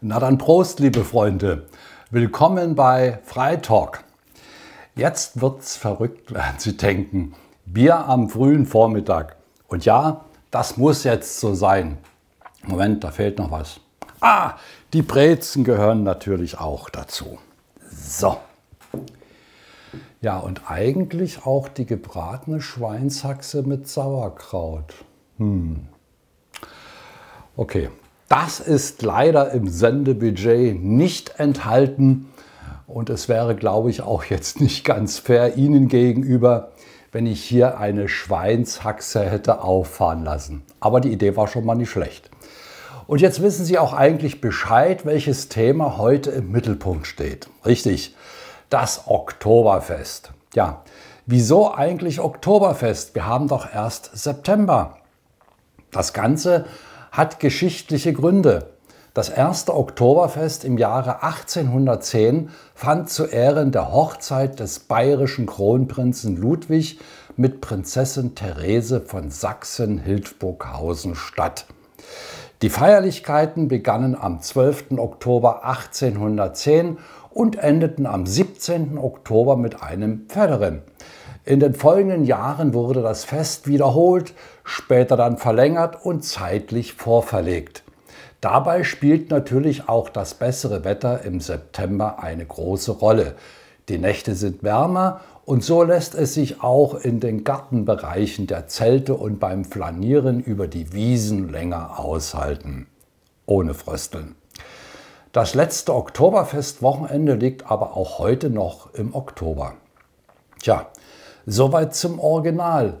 Na dann Prost, liebe Freunde. Willkommen bei Freitalk. Jetzt wird's verrückt, werden Sie denken. Bier am frühen Vormittag. Und ja, das muss jetzt so sein. Moment, da fehlt noch was. Ah, die Brezen gehören natürlich auch dazu. So. Ja, und eigentlich auch die gebratene Schweinshaxe mit Sauerkraut. Hm. Okay, das ist leider im Sendebudget nicht enthalten und es wäre, glaube ich, auch jetzt nicht ganz fair Ihnen gegenüber, wenn ich hier eine Schweinshaxe hätte auffahren lassen. Aber die Idee war schon mal nicht schlecht. Und jetzt wissen Sie auch eigentlich Bescheid, welches Thema heute im Mittelpunkt steht. Richtig, das Oktoberfest. Ja, wieso eigentlich Oktoberfest? Wir haben doch erst September. Das Ganze hat geschichtliche Gründe. Das erste Oktoberfest im Jahre 1810 fand zu Ehren der Hochzeit des bayerischen Kronprinzen Ludwig mit Prinzessin Therese von Sachsen-Hildburghausen statt. Die Feierlichkeiten begannen am 12. Oktober 1810 und endeten am 17. Oktober mit einem Pferderennen. In den folgenden Jahren wurde das Fest wiederholt, später dann verlängert und zeitlich vorverlegt. Dabei spielt natürlich auch das bessere Wetter im September eine große Rolle. Die Nächte sind wärmer und so lässt es sich auch in den Gartenbereichen der Zelte und beim Flanieren über die Wiesen länger aushalten. Ohne Frösteln. Das letzte Oktoberfestwochenende liegt aber auch heute noch im Oktober. Tja, Soweit zum Original.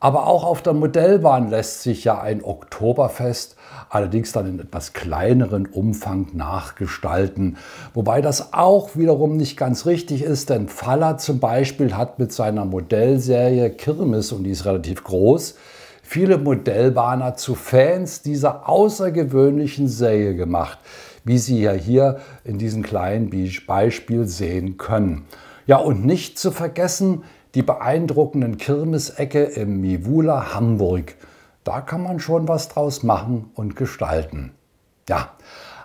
Aber auch auf der Modellbahn lässt sich ja ein Oktoberfest allerdings dann in etwas kleineren Umfang nachgestalten. Wobei das auch wiederum nicht ganz richtig ist, denn Faller zum Beispiel hat mit seiner Modellserie Kirmes, und die ist relativ groß, viele Modellbahner zu Fans dieser außergewöhnlichen Serie gemacht, wie Sie ja hier in diesem kleinen Beispiel sehen können. Ja, und nicht zu vergessen, die beeindruckenden Kirmesecke im Mivula Hamburg. Da kann man schon was draus machen und gestalten. Ja,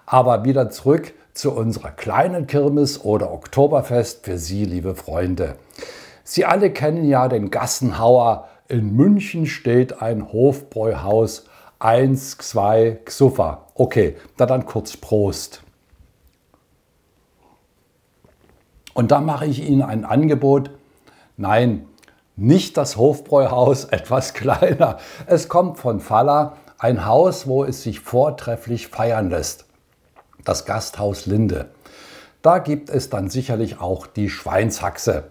aber wieder zurück zu unserer kleinen Kirmes oder Oktoberfest für Sie, liebe Freunde. Sie alle kennen ja den Gassenhauer. In München steht ein Hofbräuhaus 1, 2, Xuffa. Okay, da dann kurz Prost. Und da mache ich Ihnen ein Angebot, Nein, nicht das Hofbräuhaus, etwas kleiner. Es kommt von Faller, ein Haus, wo es sich vortrefflich feiern lässt. Das Gasthaus Linde. Da gibt es dann sicherlich auch die Schweinshaxe.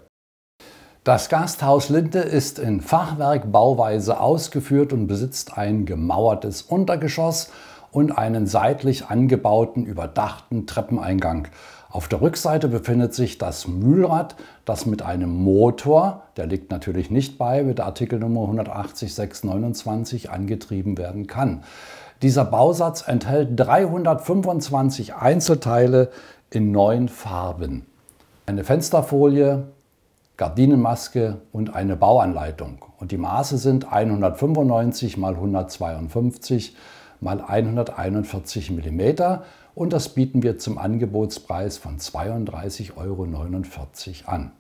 Das Gasthaus Linde ist in Fachwerkbauweise ausgeführt und besitzt ein gemauertes Untergeschoss und einen seitlich angebauten überdachten Treppeneingang. Auf der Rückseite befindet sich das Mühlrad, das mit einem Motor, der liegt natürlich nicht bei, mit Artikelnummer 180629 angetrieben werden kann. Dieser Bausatz enthält 325 Einzelteile in neun Farben. Eine Fensterfolie, Gardinenmaske und eine Bauanleitung. Und die Maße sind 195 x 152 x 141 mm und das bieten wir zum Angebotspreis von 32,49 Euro an.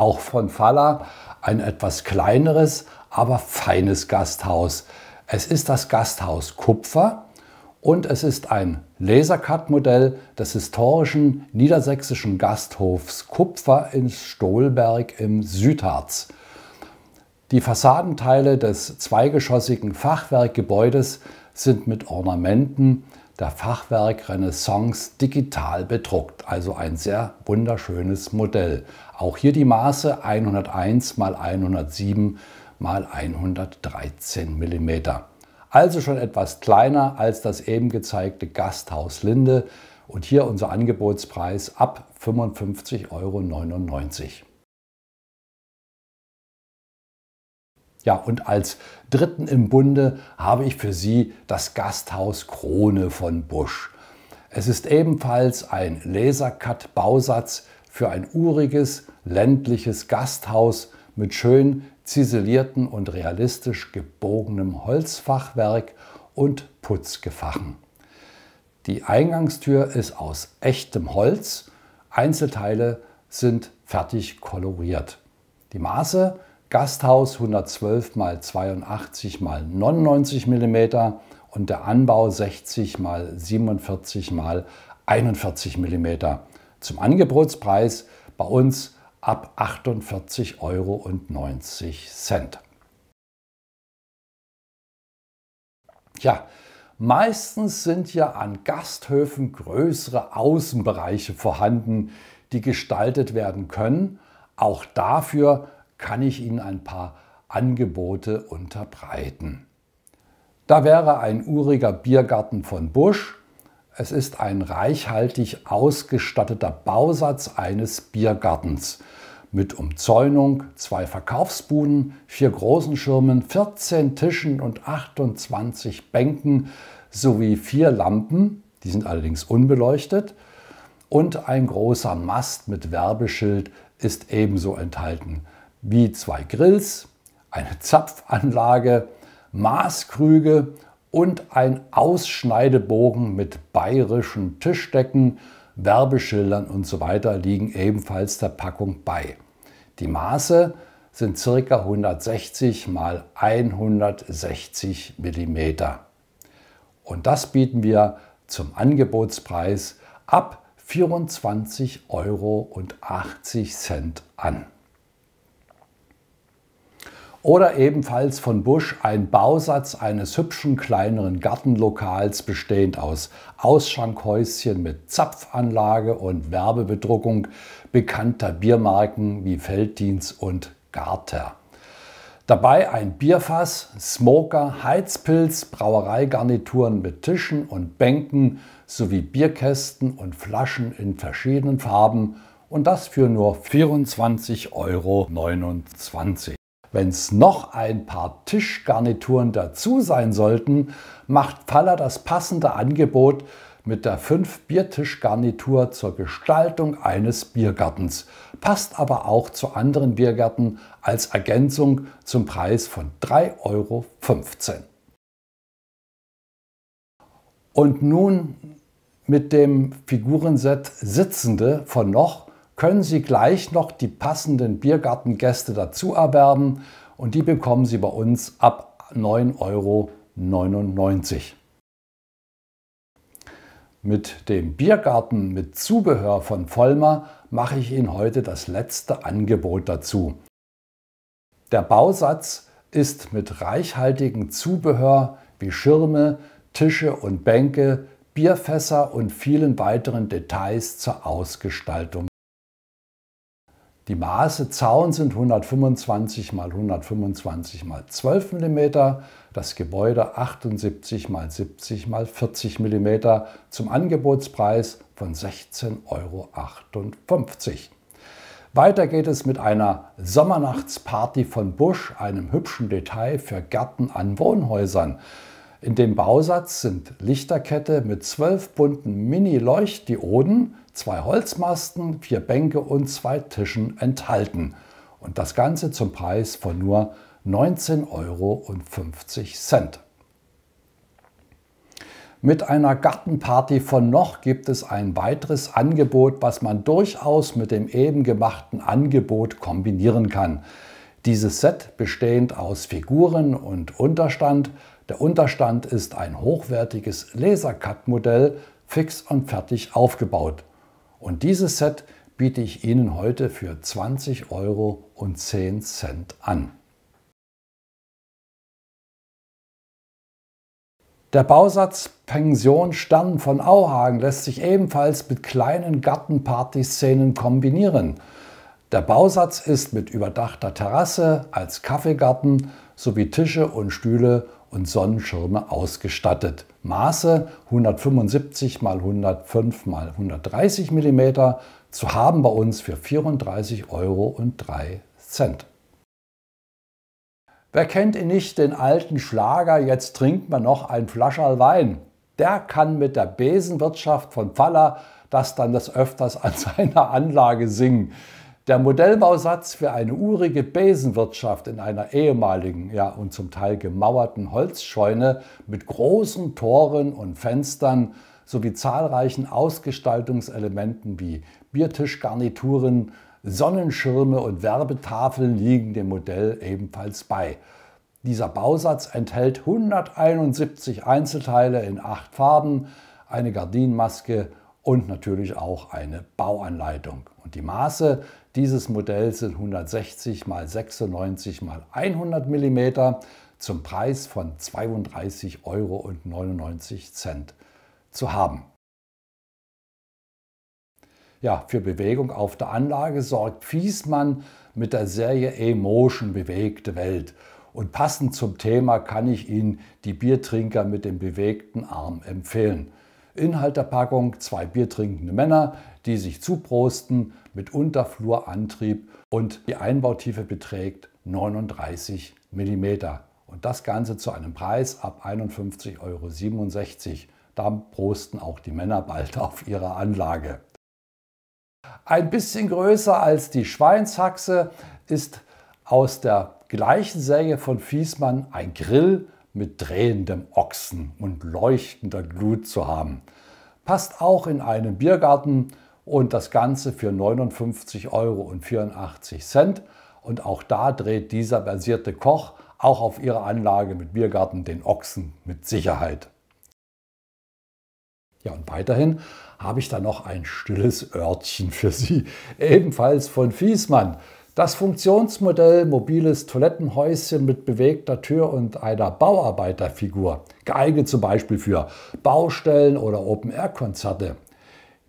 Auch von Falla ein etwas kleineres, aber feines Gasthaus. Es ist das Gasthaus Kupfer und es ist ein Lasercut-Modell des historischen niedersächsischen Gasthofs Kupfer in Stolberg im Südharz. Die Fassadenteile des zweigeschossigen Fachwerkgebäudes sind mit Ornamenten der Fachwerk Renaissance digital bedruckt, also ein sehr wunderschönes Modell. Auch hier die Maße 101 x 107 x 113 mm. Also schon etwas kleiner als das eben gezeigte Gasthaus Linde und hier unser Angebotspreis ab 55,99 Euro. Ja, und als dritten im Bunde habe ich für Sie das Gasthaus Krone von Busch. Es ist ebenfalls ein Lasercut-Bausatz für ein uriges, ländliches Gasthaus mit schön ziselierten und realistisch gebogenem Holzfachwerk und Putzgefachen. Die Eingangstür ist aus echtem Holz, Einzelteile sind fertig koloriert. Die Maße Gasthaus 112 x 82 x 99 mm und der Anbau 60 x 47 x 41 mm. Zum Angebotspreis bei uns ab 48,90 Euro. Ja, meistens sind ja an Gasthöfen größere Außenbereiche vorhanden, die gestaltet werden können. Auch dafür kann ich Ihnen ein paar Angebote unterbreiten. Da wäre ein uriger Biergarten von Busch. Es ist ein reichhaltig ausgestatteter Bausatz eines Biergartens mit Umzäunung, zwei Verkaufsbuden, vier großen Schirmen, 14 Tischen und 28 Bänken sowie vier Lampen, die sind allerdings unbeleuchtet, und ein großer Mast mit Werbeschild ist ebenso enthalten wie zwei Grills, eine Zapfanlage, Maßkrüge und ein Ausschneidebogen mit bayerischen Tischdecken, Werbeschildern usw. So liegen ebenfalls der Packung bei. Die Maße sind ca. 160 x 160 mm. Und das bieten wir zum Angebotspreis ab 24,80 Euro an. Oder ebenfalls von Busch ein Bausatz eines hübschen kleineren Gartenlokals bestehend aus Ausschankhäuschen mit Zapfanlage und Werbebedruckung bekannter Biermarken wie Felddienst und Garter. Dabei ein Bierfass, Smoker, Heizpilz, Brauereigarnituren mit Tischen und Bänken sowie Bierkästen und Flaschen in verschiedenen Farben und das für nur 24,29 Euro. Wenn es noch ein paar Tischgarnituren dazu sein sollten, macht Faller das passende Angebot mit der 5-Biertischgarnitur zur Gestaltung eines Biergartens, passt aber auch zu anderen Biergärten als Ergänzung zum Preis von 3,15 Euro. Und nun mit dem Figurenset Sitzende von noch können Sie gleich noch die passenden Biergartengäste dazu erwerben und die bekommen Sie bei uns ab 9,99 Euro. Mit dem Biergarten mit Zubehör von Vollmer mache ich Ihnen heute das letzte Angebot dazu. Der Bausatz ist mit reichhaltigem Zubehör wie Schirme, Tische und Bänke, Bierfässer und vielen weiteren Details zur Ausgestaltung die Maße Zaun sind 125 x 125 x 12 mm, das Gebäude 78 x 70 x 40 mm zum Angebotspreis von 16,58 Euro. Weiter geht es mit einer Sommernachtsparty von Busch, einem hübschen Detail für Gärten an Wohnhäusern. In dem Bausatz sind Lichterkette mit zwölf bunten Mini-Leuchtdioden, zwei Holzmasten, vier Bänke und zwei Tischen enthalten. Und das Ganze zum Preis von nur 19,50 Euro. Mit einer Gartenparty von noch gibt es ein weiteres Angebot, was man durchaus mit dem eben gemachten Angebot kombinieren kann. Dieses Set bestehend aus Figuren und Unterstand. Der Unterstand ist ein hochwertiges Lasercut-Modell, fix und fertig aufgebaut. Und dieses Set biete ich Ihnen heute für 20,10 Euro an. Der Bausatz Pension Stern von Auhagen lässt sich ebenfalls mit kleinen Gartenpartyszenen kombinieren. Der Bausatz ist mit überdachter Terrasse als Kaffeegarten sowie Tische und Stühle und Sonnenschirme ausgestattet. Maße 175 x 105 x 130 mm zu haben bei uns für 34,03 Euro. Wer kennt ihn nicht, den alten Schlager, jetzt trinkt man noch ein Flascherl Wein. Der kann mit der Besenwirtschaft von Faller das dann das öfters an seiner Anlage singen. Der Modellbausatz für eine urige Besenwirtschaft in einer ehemaligen, ja und zum Teil gemauerten Holzscheune mit großen Toren und Fenstern sowie zahlreichen Ausgestaltungselementen wie Biertischgarnituren, Sonnenschirme und Werbetafeln liegen dem Modell ebenfalls bei. Dieser Bausatz enthält 171 Einzelteile in acht Farben, eine Gardinenmaske und natürlich auch eine Bauanleitung. Und die Maße dieses Modell sind 160 x 96 x 100 mm zum Preis von 32,99 Euro zu haben. Ja, für Bewegung auf der Anlage sorgt Fiesmann mit der Serie E-Motion Bewegte Welt. Und passend zum Thema kann ich Ihnen die Biertrinker mit dem bewegten Arm empfehlen. Inhalt der Packung zwei biertrinkende Männer, die sich zuprosten, mit Unterflurantrieb und die Einbautiefe beträgt 39 mm. Und das Ganze zu einem Preis ab 51,67 Euro. Da prosten auch die Männer bald auf ihre Anlage. Ein bisschen größer als die Schweinshaxe ist aus der gleichen Serie von Fiesmann ein Grill mit drehendem Ochsen und leuchtender Glut zu haben. Passt auch in einen Biergarten und das Ganze für 59,84 Euro. Und auch da dreht dieser basierte Koch auch auf ihrer Anlage mit Biergarten den Ochsen mit Sicherheit. Ja, und weiterhin habe ich da noch ein stilles Örtchen für Sie, ebenfalls von Fiesmann. Das Funktionsmodell mobiles Toilettenhäuschen mit bewegter Tür und einer Bauarbeiterfigur, geeignet zum Beispiel für Baustellen oder Open-Air-Konzerte.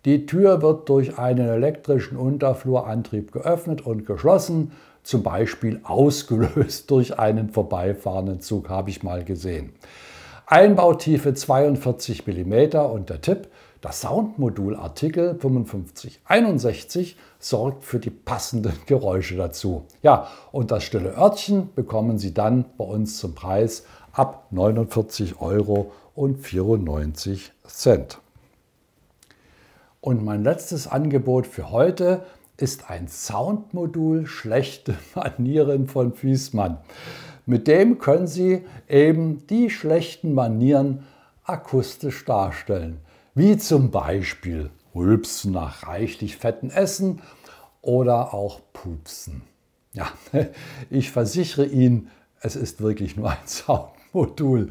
Die Tür wird durch einen elektrischen Unterflurantrieb geöffnet und geschlossen, zum Beispiel ausgelöst durch einen vorbeifahrenden Zug, habe ich mal gesehen. Einbautiefe 42 mm und der Tipp, das Soundmodul Artikel 5561 sorgt für die passenden Geräusche dazu. Ja, und das stille Örtchen bekommen Sie dann bei uns zum Preis ab 49,94 Euro und mein letztes Angebot für heute ist ein Soundmodul Schlechte Manieren von Fiesmann. Mit dem können Sie eben die schlechten Manieren akustisch darstellen. Wie zum Beispiel Rülpsen nach reichlich fetten Essen oder auch Pupsen. Ja, ich versichere Ihnen, es ist wirklich nur ein Soundmodul.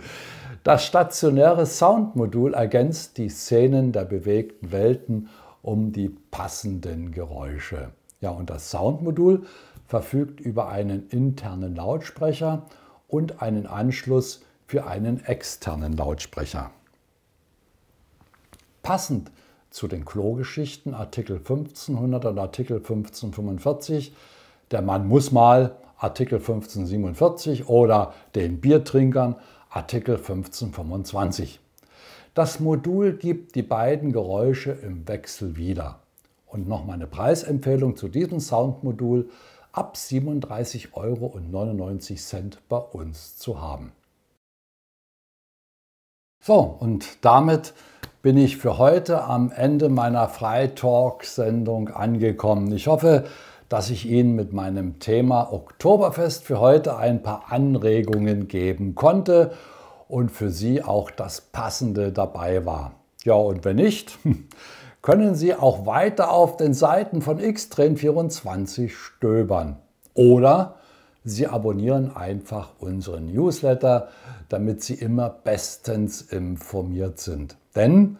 Das stationäre Soundmodul ergänzt die Szenen der bewegten Welten um die passenden Geräusche. Ja, und das Soundmodul verfügt über einen internen Lautsprecher und einen Anschluss für einen externen Lautsprecher. Passend zu den Klogeschichten Artikel 1500 und Artikel 1545, der Mann muss mal Artikel 1547 oder den Biertrinkern Artikel 1525. Das Modul gibt die beiden Geräusche im Wechsel wieder. Und noch meine Preisempfehlung zu diesem Soundmodul ab 37,99 Euro bei uns zu haben. So, und damit bin ich für heute am Ende meiner Freitalk-Sendung angekommen. Ich hoffe, dass ich Ihnen mit meinem Thema Oktoberfest für heute ein paar Anregungen geben konnte und für Sie auch das Passende dabei war. Ja, und wenn nicht, können Sie auch weiter auf den Seiten von Xtrain24 stöbern. Oder Sie abonnieren einfach unseren Newsletter, damit Sie immer bestens informiert sind. Denn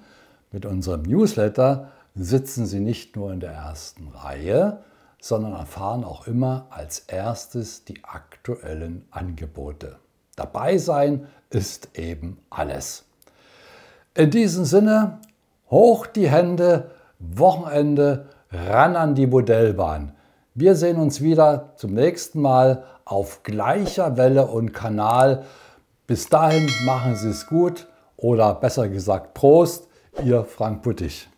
mit unserem Newsletter sitzen Sie nicht nur in der ersten Reihe, sondern erfahren auch immer als erstes die aktuellen Angebote. Dabei sein ist eben alles. In diesem Sinne, hoch die Hände, Wochenende, ran an die Modellbahn. Wir sehen uns wieder zum nächsten Mal auf gleicher Welle und Kanal. Bis dahin machen Sie es gut oder besser gesagt Prost, Ihr Frank Puttich.